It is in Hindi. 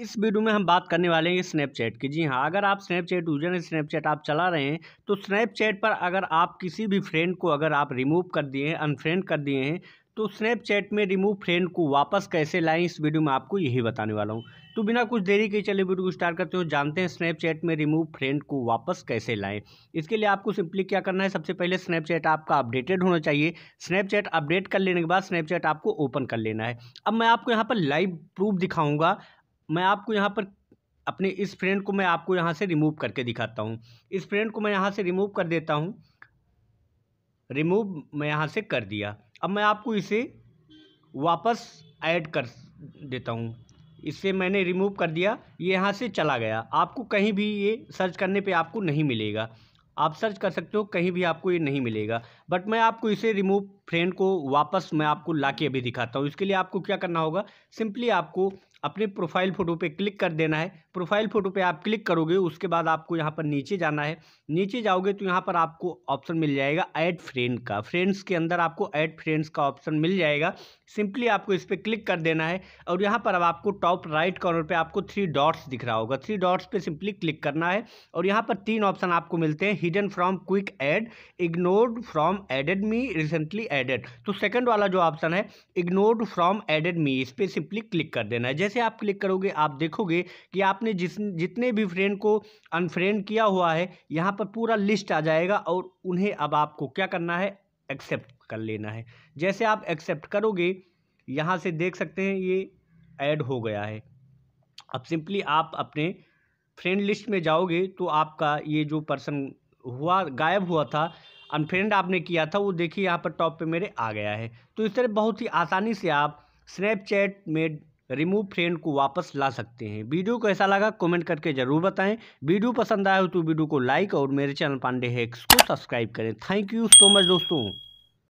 इस वीडियो में हम बात करने वाले हैं स्नैपचैट की जी हाँ अगर आप स्नैपचैट यूजर हैं स्नैपचैट आप चला रहे हैं तो स्नैपचैट पर अगर आप किसी भी फ्रेंड को अगर आप रिमूव कर दिए हैं अनफ्रेंड कर दिए हैं तो स्नैपचैट में रिमूव फ्रेंड को वापस कैसे लाएं इस वीडियो में आपको यही बताने वाला हूँ तो बिना कुछ देरी के चले वीडियो को स्टार्ट करते हो जानते हैं स्नैपचैट में रिमूव फ्रेंड को वापस कैसे लाएं इसके लिए आपको सिंपली क्या करना है सबसे पहले स्नैपचैट आपका अपडेटेड होना चाहिए स्नैपचैट अपडेट कर लेने के बाद स्नैपचैट आपको ओपन कर लेना है अब मैं आपको यहाँ पर लाइव प्रूफ दिखाऊँगा मैं आपको यहाँ पर अपने इस फ्रेंड को मैं आपको यहाँ से रिमूव करके दिखाता हूँ इस फ्रेंड को मैं यहाँ से रिमूव कर देता हूँ रिमूव मैं यहाँ से कर दिया अब मैं आपको इसे वापस ऐड कर देता हूँ इससे मैंने रिमूव कर दिया ये यहाँ से चला गया आपको कहीं भी ये सर्च करने पे आपको नहीं मिलेगा आप सर्च कर सकते हो कहीं भी आपको ये नहीं मिलेगा बट मैं आपको इसे रिमूव फ्रेंड को वापस मैं आपको ला के अभी दिखाता हूँ इसके लिए आपको क्या करना होगा सिंपली आपको अपने प्रोफाइल फ़ोटो पे क्लिक कर देना है प्रोफाइल फ़ोटो पे आप क्लिक करोगे उसके बाद आपको यहाँ पर नीचे जाना है नीचे जाओगे तो यहाँ पर आपको ऑप्शन मिल जाएगा ऐड फ्रेंड का फ्रेंड्स के अंदर आपको ऐड फ्रेंड्स का ऑप्शन मिल जाएगा सिंपली आपको इस पर क्लिक कर देना है और यहाँ पर अब आपको टॉप राइट कॉर्नर पर आपको थ्री डॉट्स दिख रहा होगा थ्री डॉट्स पर सिंपली क्लिक करना है और यहाँ पर तीन ऑप्शन आपको मिलते हैं hidden from quick add ignored from added me recently add added तो सेकंड वाला जो ऑप्शन है इग्नोर्ड फ्रॉम एडेड मी इस पर सिंपली क्लिक कर देना है जैसे आप क्लिक करोगे आप देखोगे कि आपने जिस जितने भी फ्रेंड को अनफ्रेंड किया हुआ है यहाँ पर पूरा लिस्ट आ जाएगा और उन्हें अब आपको क्या करना है एक्सेप्ट कर लेना है जैसे आप एक्सेप्ट करोगे यहाँ से देख सकते हैं ये ऐड हो गया है अब सिंपली आप अपने फ्रेंड लिस्ट में जाओगे तो आपका ये जो पर्सन हुआ गायब हुआ था अनफ्रेंड आपने किया था वो देखिए यहाँ पर टॉप पे मेरे आ गया है तो इस तरह बहुत ही आसानी से आप स्नैपचैट में रिमूव फ्रेंड को वापस ला सकते हैं वीडियो को ऐसा लगा कमेंट करके ज़रूर बताएं वीडियो पसंद आया हो तो वीडियो को लाइक और मेरे चैनल पांडे हैक्स को सब्सक्राइब करें थैंक यू सो मच दोस्तों